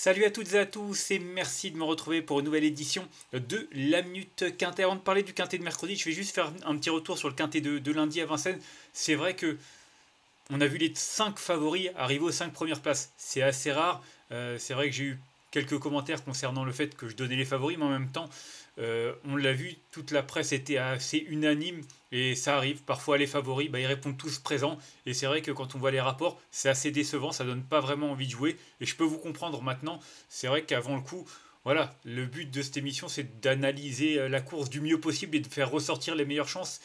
Salut à toutes et à tous et merci de me retrouver pour une nouvelle édition de la Minute Quintet. Avant de parler du Quintet de mercredi, je vais juste faire un petit retour sur le Quintet de, lundi à Vincennes. C'est vrai que on a vu les 5 favoris arriver aux 5 premières places. C'est assez rare. Euh, c'est vrai que j'ai eu quelques commentaires concernant le fait que je donnais les favoris, mais en même temps, euh, on l'a vu, toute la presse était assez unanime et ça arrive. Parfois, les favoris, bah, ils répondent tous présents. Et c'est vrai que quand on voit les rapports, c'est assez décevant, ça donne pas vraiment envie de jouer. Et je peux vous comprendre maintenant, c'est vrai qu'avant le coup, voilà, le but de cette émission, c'est d'analyser euh, la course du mieux possible et de faire ressortir les meilleures chances.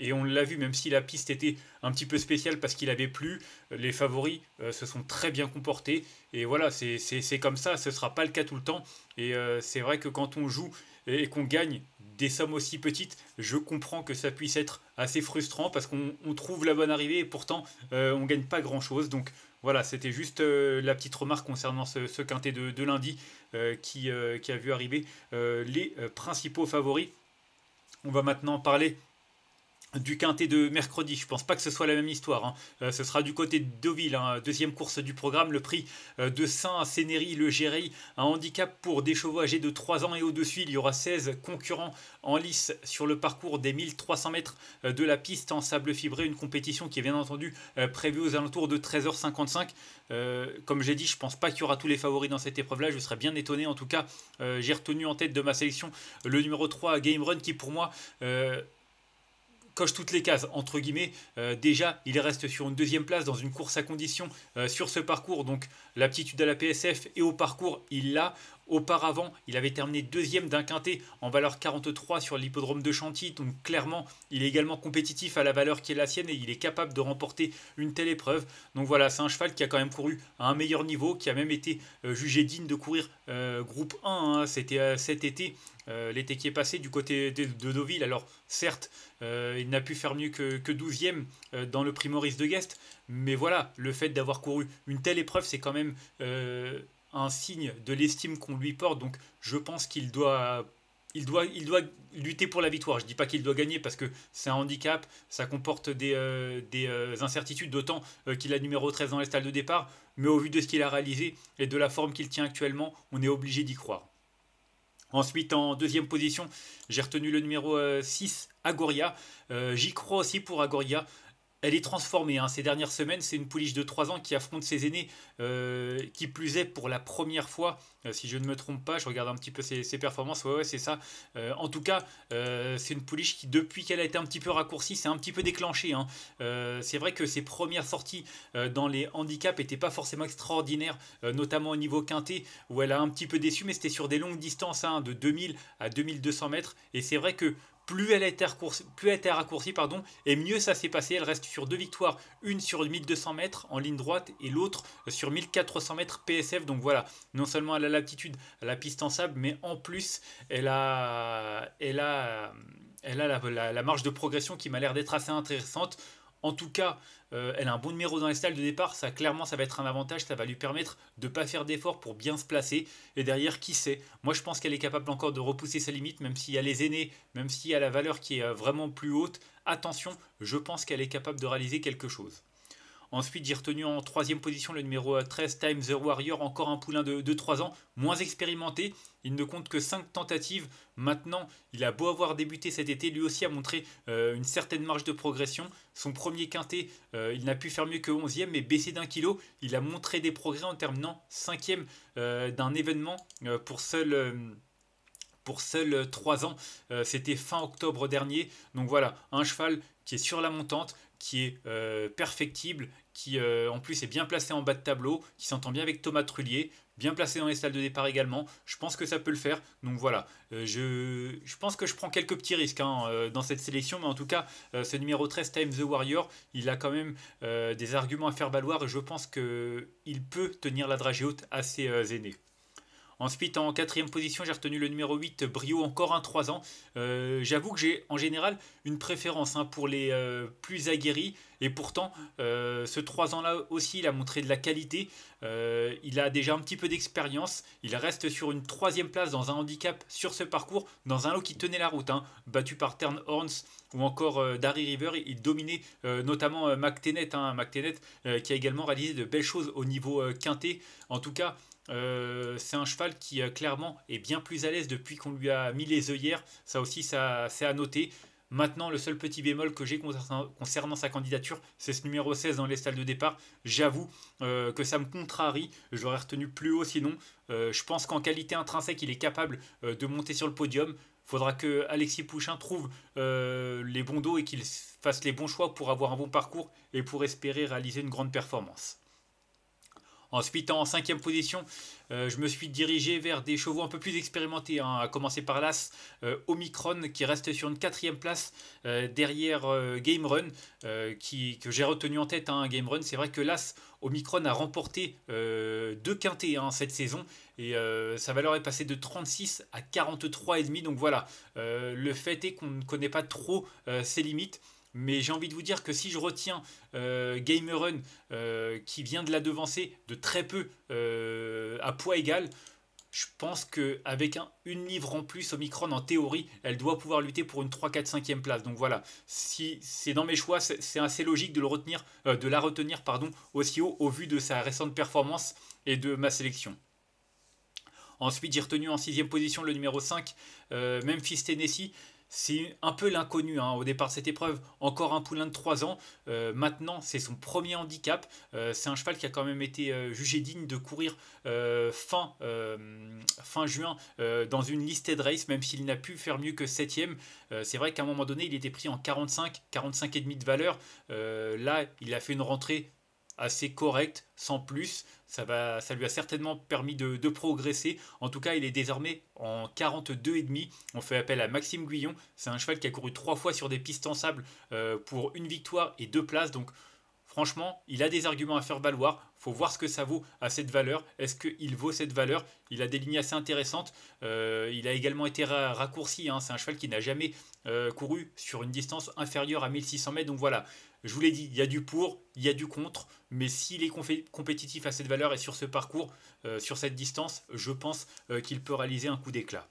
Et on l'a vu, même si la piste était un petit peu spéciale parce qu'il avait plu, euh, les favoris euh, se sont très bien comportés. Et voilà, c'est comme ça, ce ne sera pas le cas tout le temps. Et euh, c'est vrai que quand on joue et qu'on gagne des sommes aussi petites, je comprends que ça puisse être assez frustrant parce qu'on trouve la bonne arrivée et pourtant on on gagne pas grand chose. Donc voilà, c'était juste la petite remarque concernant ce, quintet de, lundi qui, qui, a vu arriver les principaux favoris. On va maintenant parler du quintet de mercredi. Je pense pas que ce soit la même histoire. Hein. Euh, ce sera du côté de Deauville, hein. deuxième course du programme. Le prix euh, de Saint-Sénéry, le Géry, un handicap pour des chevaux âgés de 3 ans et au-dessus. Il y aura 16 concurrents en lice sur le parcours des 1300 mètres euh, de la piste en sable fibré. Une compétition qui est bien entendu prévue aux alentours de 13h55. comme j'ai dit, je pense pas qu'il y aura tous les favoris dans cette épreuve-là. Je serais bien étonné. En tout cas, j'ai retenu en tête de ma sélection le numéro 3 Game Run qui pour moi coche toutes les cases, entre guillemets. Euh, déjà, il reste sur une deuxième place dans une course à condition euh, sur ce parcours. Donc l'aptitude à la PSF et au parcours, il l'a. Auparavant, il avait terminé deuxième d'un quintet en valeur 43 sur l'hippodrome de Chantilly. Donc clairement, il est également compétitif à la valeur qui est la sienne et il est capable de remporter une telle épreuve. Donc voilà, c'est un cheval qui a quand même couru à un meilleur niveau, qui a même été euh, jugé digne de courir euh, groupe 1. Hein. C'était euh, cet été. l'été qui est passé du côté de, Deauville. Alors certes, il n'a pu faire mieux que, que 12e dans le Primoris de Guest, mais voilà, le fait d'avoir couru une telle épreuve, c'est quand même un signe de l'estime qu'on lui porte. Donc je pense qu'il doit, il doit, lutter pour la victoire. Je ne dis pas qu'il doit gagner parce que c'est un handicap, ça comporte des, euh, euh, incertitudes, d'autant euh, qu'il a numéro 13 dans les stalles de départ. Mais au vu de ce qu'il a réalisé et de la forme qu'il tient actuellement, on est obligé d'y croire. Ensuite, en deuxième position, j'ai retenu le numéro 6, Agoria. J'y crois aussi pour Agoria elle est transformée. Hein. Ces dernières semaines, c'est une pouliche de 3 ans qui affronte ses aînés, euh, qui plus est pour la première fois, euh, si je ne me trompe pas, je regarde un petit peu ses, performances, ouais, ouais c'est ça. Euh, en tout cas, c'est une pouliche qui, depuis qu'elle a été un petit peu raccourcie, c'est un petit peu déclenchée. Hein. c'est vrai que ses premières sorties dans les handicaps n'étaient pas forcément extraordinaires, notamment au niveau quintet, où elle a un petit peu déçu, mais c'était sur des longues distances, hein, de 2000 à 2200 mètres. Et c'est vrai que plus elle a été raccourcie, pardon, et mieux ça s'est passé. Elle reste sur deux victoires, une sur 1200 mètres en ligne droite et l'autre sur 1400 mètres PSF. Donc voilà, non seulement elle a l'aptitude à la piste en sable, mais en plus elle a, elle a, elle a la marge de progression qui m'a l'air d'être assez intéressante. En tout cas, euh, elle a un bon numéro dans les styles de départ, ça clairement ça va être un avantage, ça va lui permettre de ne pas faire d'efforts pour bien se placer. Et derrière, qui sait Moi je pense qu'elle est capable encore de repousser sa limite, même s'il y a les aînés, même s'il y a la valeur qui est euh, vraiment plus haute. Attention, je pense qu'elle est capable de réaliser quelque chose. Ensuite, j'ai retenu en troisième position le numéro 13, euh, Time the Warrior, encore un poulain de, 3 ans, moins expérimenté. Il ne compte que 5 tentatives. Maintenant, il a beau avoir débuté cet été, lui aussi a montré euh, une certaine marge de progression. Son premier quintet, euh, il n'a pu faire mieux que 11e, mais baissé d'un kilo, il a montré des progrès en terminant 5e d'un événement pour seul pour seuls 3 ans. C'était fin octobre dernier. Donc voilà, un cheval qui est sur la montante, qui est euh, perfectible, qui euh, en plus est bien placé en bas de tableau, qui s'entend bien avec Thomas Trullier, bien placé dans les salles de départ également. Je pense que ça peut le faire. Donc voilà, euh, je, pense que je prends quelques petits risques hein, dans cette sélection, mais en tout cas, ce numéro 13 Time the Warrior, il a quand même des arguments à faire valoir et je pense qu'il peut tenir la dragée haute à ses aînés. Ensuite, en quatrième position, j'ai retenu le numéro 8, Brio, encore un 3 ans. Euh, j'avoue que j'ai en général une préférence hein, pour les euh, plus aguerris. Et pourtant, euh, ce 3 ans-là aussi, il a montré de la qualité. Euh, il a déjà un petit peu d'expérience. Il reste sur une troisième place dans un handicap sur ce parcours, dans un lot qui tenait la route. Hein. Battu par Tern Horns ou encore euh, Darry River, il dominait notamment McTennett. Hein. qui a également réalisé de belles choses au niveau quintet. En tout cas, c'est un cheval qui clairement est bien plus à l'aise depuis qu'on lui a mis les œillères. Ça aussi, ça, c'est à noter. Maintenant, le seul petit bémol que j'ai concernant sa candidature, c'est ce numéro 16 dans les salles de départ. J'avoue euh, que ça me contrarie. J'aurais retenu plus haut sinon. Euh, je pense qu'en qualité intrinsèque, il est capable euh, de monter sur le podium. Faudra que Alexis Pouchin trouve les bons dos et qu'il fasse les bons choix pour avoir un bon parcours et pour espérer réaliser une grande performance. Ensuite, en cinquième position, euh, je me suis dirigé vers des chevaux un peu plus expérimentés, hein, à commencer par l'As euh, Omicron, qui reste sur une quatrième place euh, derrière Game Run, que j'ai retenu en tête. Hein, Game Run, c'est vrai que l'As Omicron a remporté deux quintés hein, cette saison, et sa valeur est passée de 36 à 43,5. Donc voilà, le fait est qu'on ne connaît pas trop ses limites mais j'ai envie de vous dire que si je retiens euh, Gamerun euh, qui vient de la devancer de très peu euh, à poids égal, je pense qu'avec un, une livre en plus, Omicron, en théorie, elle doit pouvoir lutter pour une 3, 4, 5e place. Donc voilà, si c'est dans mes choix, c'est assez logique de, le retenir, de la retenir pardon, aussi haut au vu de sa récente performance et de ma sélection. Ensuite, j'ai retenu en 6 position le numéro 5, Memphis Tennessee c'est un peu l'inconnu hein. au départ de cette épreuve. Encore un poulain de 3 ans, euh, maintenant c'est son premier handicap. Euh, c'est un cheval qui a quand même été euh, jugé digne de courir fin, fin juin dans une liste de race, même s'il n'a pu faire mieux que 7ème. c'est vrai qu'à un moment donné il était pris en 45, 45,5 de valeur. là il a fait une rentrée assez correct, sans plus. Ça, va, ça lui a certainement permis de, progresser. En tout cas, il est désormais en 42,5. On fait appel à Maxime Guyon. C'est un cheval qui a couru trois fois sur des pistes en sable euh, pour une victoire et deux places. Donc, franchement, il a des arguments à faire valoir. Faut voir ce que ça vaut à cette valeur. Est-ce qu'il vaut cette valeur Il a des lignes assez intéressantes. Euh, il a également été raccourci. Hein. C'est un cheval qui n'a jamais euh, couru sur une distance inférieure à 1600 mètres. Donc voilà, je vous l'ai dit, il y a du pour, il y a du contre, mais s'il est compétitif à cette valeur et sur ce parcours, euh, sur cette distance, je pense euh, qu'il peut réaliser un coup d'éclat.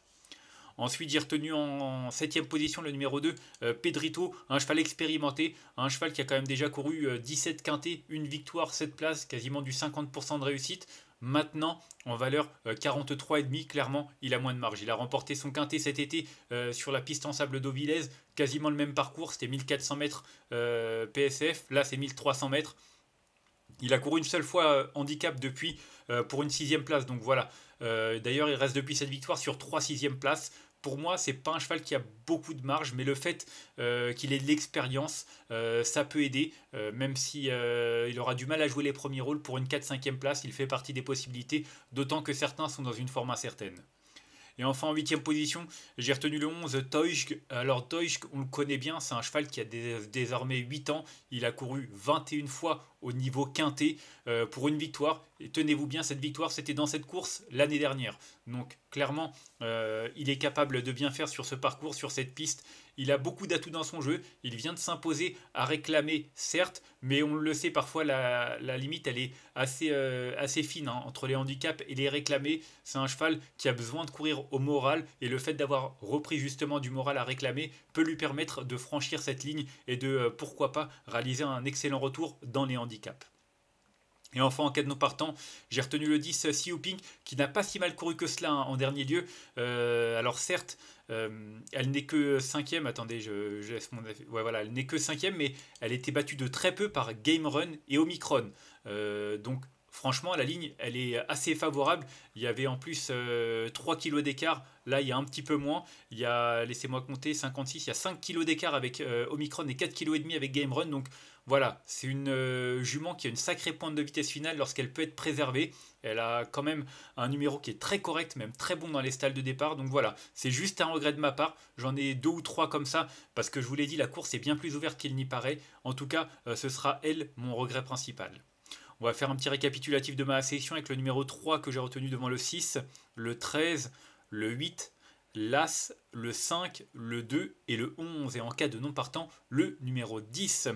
Ensuite, j'ai retenu en 7 position le numéro 2, euh, Pedrito, un cheval expérimenté, un cheval qui a quand même déjà couru 17 quintés, une victoire, 7 places, quasiment du 50% de réussite maintenant en valeur 43,5. Euh, clairement, il a moins de marge. Il a remporté son quintet cet été euh, sur la piste en sable d'Ovillez, quasiment le même parcours. C'était 1400 mètres euh, PSF, là c'est 1300 mètres. Il a couru une seule fois handicap depuis pour une sixième place. Donc voilà. D'ailleurs, il reste depuis cette victoire sur trois sixièmes places pour moi, c'est pas un cheval qui a beaucoup de marge, mais le fait euh, qu'il ait de l'expérience, euh, ça peut aider, euh, même si il aura du mal à jouer les premiers rôles. Pour une 4-5e place, il fait partie des possibilités, d'autant que certains sont dans une forme incertaine. Et enfin, en huitième position, j'ai retenu le 11, Teusch. Alors, Teusch, on le connaît bien, c'est un cheval qui a désormais 8 ans. Il a couru 21 fois au niveau quintet pour une victoire tenez-vous bien, cette victoire, c'était dans cette course l'année dernière. Donc clairement, euh, il est capable de bien faire sur ce parcours, sur cette piste. Il a beaucoup d'atouts dans son jeu. Il vient de s'imposer à réclamer, certes, mais on le sait parfois, la, limite, elle est assez, euh, fine hein, entre les handicaps et les réclamés. C'est un cheval qui a besoin de courir au moral et le fait d'avoir repris justement du moral à réclamer peut lui permettre de franchir cette ligne et de, euh, pourquoi pas, réaliser un excellent retour dans les handicaps. Et enfin, en cas de non partant, j'ai retenu le 10 Siou Ping, qui n'a pas si mal couru que cela hein, en dernier lieu. Euh, alors certes, euh, elle n'est que 5 cinquième. Attendez, je, laisse mon. Ouais, voilà, elle n'est que cinquième, mais elle était battue de très peu par Game Run et Omicron. Euh, donc Franchement, la ligne, elle est assez favorable. Il y avait en plus 3 euh, kg d'écart. Là, il y a un petit peu moins. Il y a, laissez-moi compter, 56. Il y a 5 kg d'écart avec euh, Omicron et 4 kg et demi avec Game Run. Donc voilà, c'est une euh, jument qui a une sacrée pointe de vitesse finale lorsqu'elle peut être préservée. Elle a quand même un numéro qui est très correct, même très bon dans les stalles de départ. Donc voilà, c'est juste un regret de ma part. J'en ai deux ou trois comme ça parce que je vous l'ai dit, la course est bien plus ouverte qu'il n'y paraît. En tout cas, ce sera elle mon regret principal. On va faire un petit récapitulatif de ma sélection avec le numéro 3 que j'ai retenu devant le 6, le 13, le 8, l'As, le 5, le 2 et le 11. Et en cas de non partant, le numéro 10.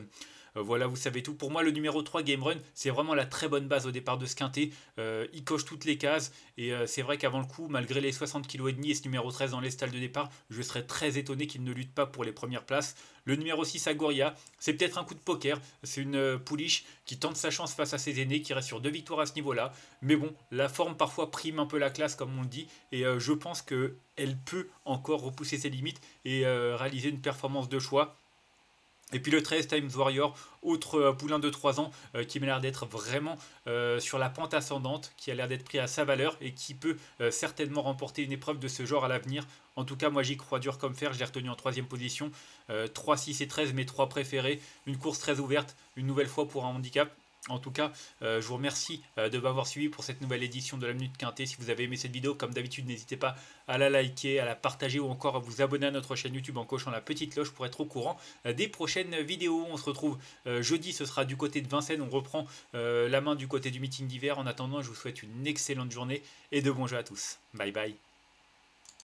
Euh, voilà, vous savez tout. Pour moi, le numéro 3, Game Run, c'est vraiment la très bonne base au départ de ce quintet. Euh, il coche toutes les cases. Et euh, c'est vrai qu'avant le coup, malgré les 60 kg et demi et ce numéro 13 dans les stalles de départ, je serais très étonné qu'il ne lutte pas pour les premières places. Le numéro 6, Agoria, c'est peut-être un coup de poker. C'est une pouliche qui tente sa chance face à ses aînés, qui reste sur deux victoires à ce niveau-là. Mais bon, la forme parfois prime un peu la classe, comme on le dit. Et je pense qu'elle peut encore repousser ses limites et réaliser une performance de choix. Et puis le 13 Times Warrior, autre euh, poulain de 3 ans euh, qui m'a l'air d'être vraiment euh, sur la pente ascendante, qui a l'air d'être pris à sa valeur et qui peut certainement remporter une épreuve de ce genre à l'avenir. En tout cas, moi j'y crois dur comme fer, je l'ai retenu en troisième position. 3, 6 et 13, mes 3 préférés. Une course très ouverte, une nouvelle fois pour un handicap. En tout cas, euh, je vous remercie euh, de m'avoir suivi pour cette nouvelle édition de la Minute Quintée. Si vous avez aimé cette vidéo, comme d'habitude, n'hésitez pas à la liker, à la partager ou encore à vous abonner à notre chaîne YouTube en cochant la petite cloche pour être au courant euh, des prochaines vidéos. On se retrouve jeudi, ce sera du côté de Vincennes. On reprend la main du côté du meeting d'hiver. En attendant, je vous souhaite une excellente journée et de bons jeux à tous. Bye bye.